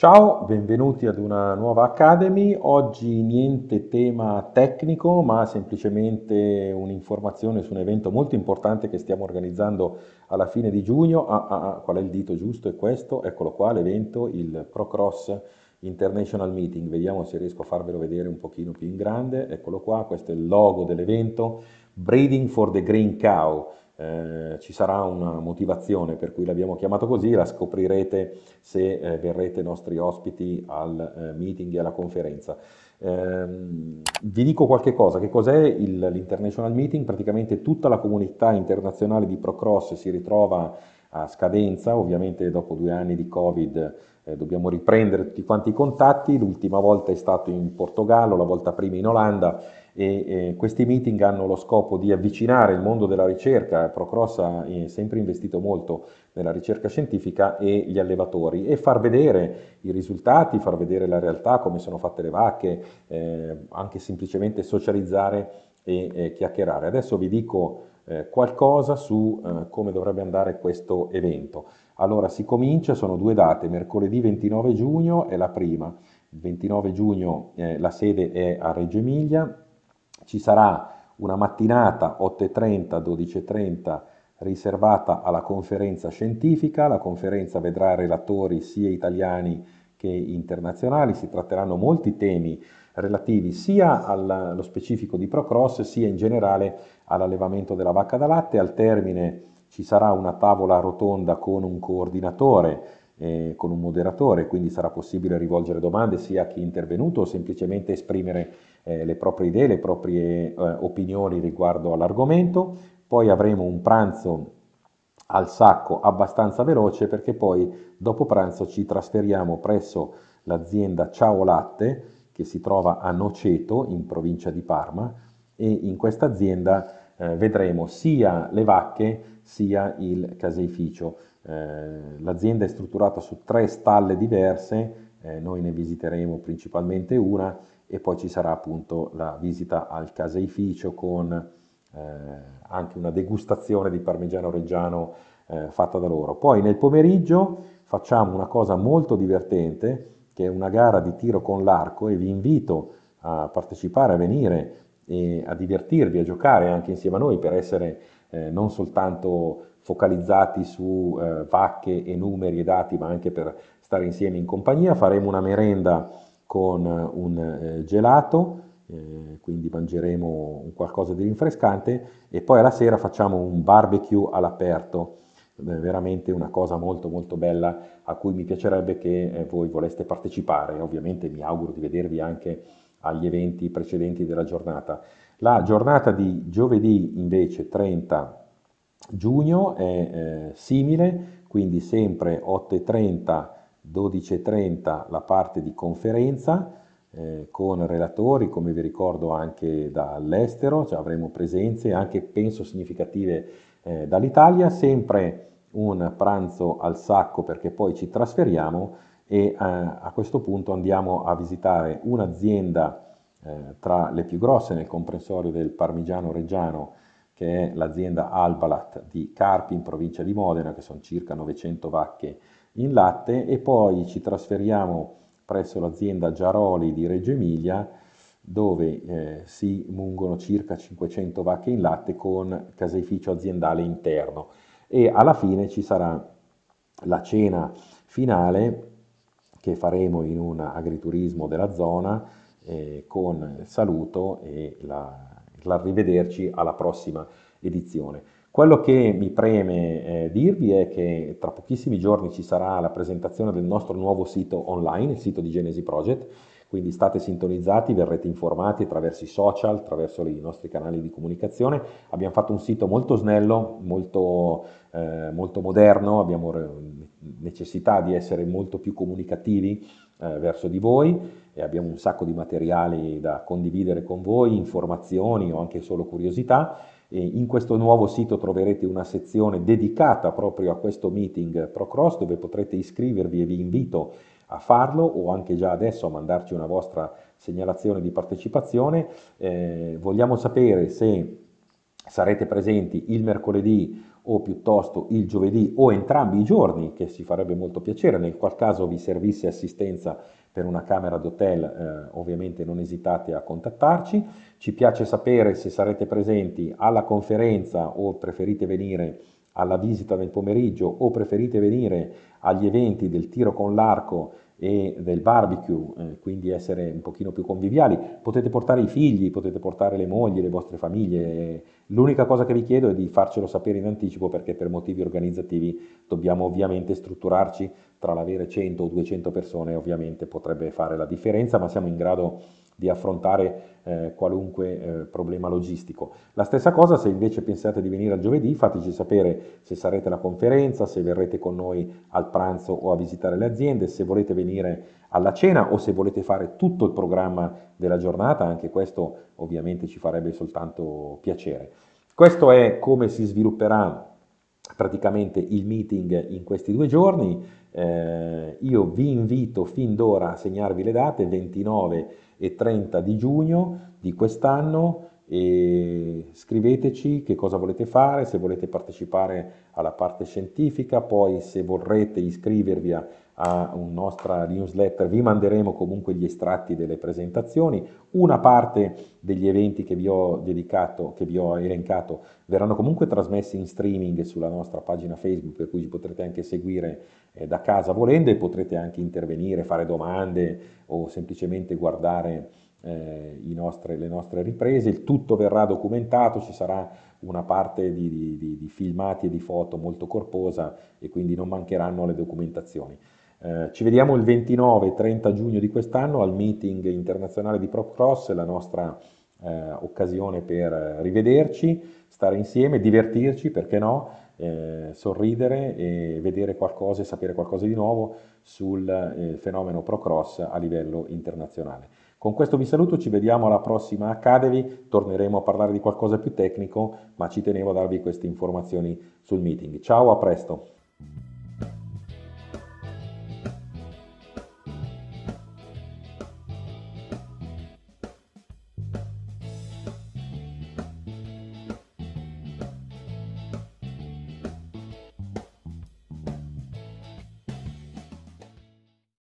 Ciao, benvenuti ad una nuova Academy. Oggi niente tema tecnico, ma semplicemente un'informazione su un evento molto importante che stiamo organizzando alla fine di giugno. Ah, ah, ah, qual è il dito giusto? È questo, eccolo qua, l'evento, il ProCross International Meeting. Vediamo se riesco a farvelo vedere un pochino più in grande. Eccolo qua, questo è il logo dell'evento, Breeding for the Green Cow eh, ci sarà una motivazione per cui l'abbiamo chiamato così, la scoprirete se eh, verrete nostri ospiti al eh, meeting e alla conferenza. Ehm, vi dico qualche cosa, che cos'è l'International Meeting? Praticamente tutta la comunità internazionale di Procross si ritrova a scadenza, ovviamente dopo due anni di Covid eh, dobbiamo riprendere tutti quanti i contatti, l'ultima volta è stato in Portogallo, la volta prima in Olanda, e eh, questi meeting hanno lo scopo di avvicinare il mondo della ricerca, Procross ha eh, sempre investito molto nella ricerca scientifica e gli allevatori e far vedere i risultati, far vedere la realtà, come sono fatte le vacche, eh, anche semplicemente socializzare e, e chiacchierare. Adesso vi dico eh, qualcosa su eh, come dovrebbe andare questo evento. Allora si comincia, sono due date, mercoledì 29 giugno è la prima, il 29 giugno la sede è a Reggio Emilia, ci sarà una mattinata 8.30-12.30 riservata alla conferenza scientifica, la conferenza vedrà relatori sia italiani che internazionali, si tratteranno molti temi relativi sia allo specifico di Procross sia in generale all'allevamento della vacca da latte, al termine ci sarà una tavola rotonda con un coordinatore, eh, con un moderatore, quindi sarà possibile rivolgere domande sia a chi è intervenuto o semplicemente esprimere eh, le proprie idee, le proprie eh, opinioni riguardo all'argomento, poi avremo un pranzo al sacco abbastanza veloce perché poi dopo pranzo ci trasferiamo presso l'azienda Ciao Latte che si trova a Noceto in provincia di Parma e in questa azienda eh, vedremo sia le vacche sia il caseificio. Eh, l'azienda è strutturata su tre stalle diverse, eh, noi ne visiteremo principalmente una e poi ci sarà appunto la visita al caseificio con eh, anche una degustazione di parmigiano reggiano eh, fatta da loro. Poi nel pomeriggio facciamo una cosa molto divertente che è una gara di tiro con l'arco e vi invito a partecipare, a venire e a divertirvi, a giocare anche insieme a noi per essere eh, non soltanto focalizzati su eh, vacche e numeri e dati ma anche per stare insieme in compagnia. Faremo una merenda con un eh, gelato, eh, quindi mangeremo un qualcosa di rinfrescante e poi alla sera facciamo un barbecue all'aperto, è veramente una cosa molto molto bella a cui mi piacerebbe che eh, voi voleste partecipare, ovviamente mi auguro di vedervi anche agli eventi precedenti della giornata. La giornata di giovedì invece 30 giugno è eh, simile, quindi sempre 8.30 12.30 la parte di conferenza eh, con relatori, come vi ricordo anche dall'estero, cioè avremo presenze anche penso significative eh, dall'Italia, sempre un pranzo al sacco perché poi ci trasferiamo e eh, a questo punto andiamo a visitare un'azienda eh, tra le più grosse nel comprensorio del Parmigiano Reggiano che è l'azienda Albalat di Carpi in provincia di Modena che sono circa 900 vacche in latte e poi ci trasferiamo presso l'azienda Giaroli di Reggio Emilia dove eh, si mungono circa 500 vacche in latte con caseificio aziendale interno e alla fine ci sarà la cena finale che faremo in un agriturismo della zona eh, con saluto e la, l'arrivederci alla prossima edizione. Quello che mi preme eh, dirvi è che tra pochissimi giorni ci sarà la presentazione del nostro nuovo sito online, il sito di Genesi Project, quindi state sintonizzati, verrete informati attraverso i social, attraverso i nostri canali di comunicazione. Abbiamo fatto un sito molto snello, molto, eh, molto moderno, abbiamo necessità di essere molto più comunicativi eh, verso di voi e abbiamo un sacco di materiali da condividere con voi, informazioni o anche solo curiosità in questo nuovo sito troverete una sezione dedicata proprio a questo meeting Procross dove potrete iscrivervi e vi invito a farlo o anche già adesso a mandarci una vostra segnalazione di partecipazione. Eh, vogliamo sapere se sarete presenti il mercoledì o piuttosto il giovedì o entrambi i giorni, che ci farebbe molto piacere, nel qual caso vi servisse assistenza per una camera d'hotel eh, ovviamente non esitate a contattarci. Ci piace sapere se sarete presenti alla conferenza o preferite venire alla visita del pomeriggio o preferite venire agli eventi del tiro con l'arco e del barbecue, eh, quindi essere un pochino più conviviali. Potete portare i figli, potete portare le mogli, le vostre famiglie. L'unica cosa che vi chiedo è di farcelo sapere in anticipo perché per motivi organizzativi dobbiamo ovviamente strutturarci tra l'avere 100 o 200 persone, ovviamente potrebbe fare la differenza, ma siamo in grado di affrontare eh, qualunque eh, problema logistico. La stessa cosa se invece pensate di venire a giovedì, fateci sapere se sarete alla conferenza, se verrete con noi al pranzo o a visitare le aziende, se volete venire alla cena o se volete fare tutto il programma della giornata, anche questo ovviamente ci farebbe soltanto piacere. Questo è come si svilupperà praticamente il meeting in questi due giorni. Eh, io vi invito fin d'ora a segnarvi le date 29 e 30 di giugno di quest'anno e scriveteci che cosa volete fare, se volete partecipare alla parte scientifica, poi se vorrete iscrivervi a a una nostra newsletter, vi manderemo comunque gli estratti delle presentazioni, una parte degli eventi che vi ho dedicato, che vi ho elencato, verranno comunque trasmessi in streaming sulla nostra pagina Facebook, per cui ci potrete anche seguire eh, da casa volendo e potrete anche intervenire, fare domande o semplicemente guardare eh, nostre, le nostre riprese, il tutto verrà documentato, ci sarà una parte di, di, di filmati e di foto molto corposa e quindi non mancheranno le documentazioni. Eh, ci vediamo il 29 e 30 giugno di quest'anno al meeting internazionale di Procross, la nostra eh, occasione per rivederci, stare insieme, divertirci, perché no, eh, sorridere e vedere qualcosa e sapere qualcosa di nuovo sul eh, fenomeno ProCross a livello internazionale. Con questo vi saluto, ci vediamo alla prossima Academy, torneremo a parlare di qualcosa più tecnico, ma ci tenevo a darvi queste informazioni sul meeting. Ciao, a presto!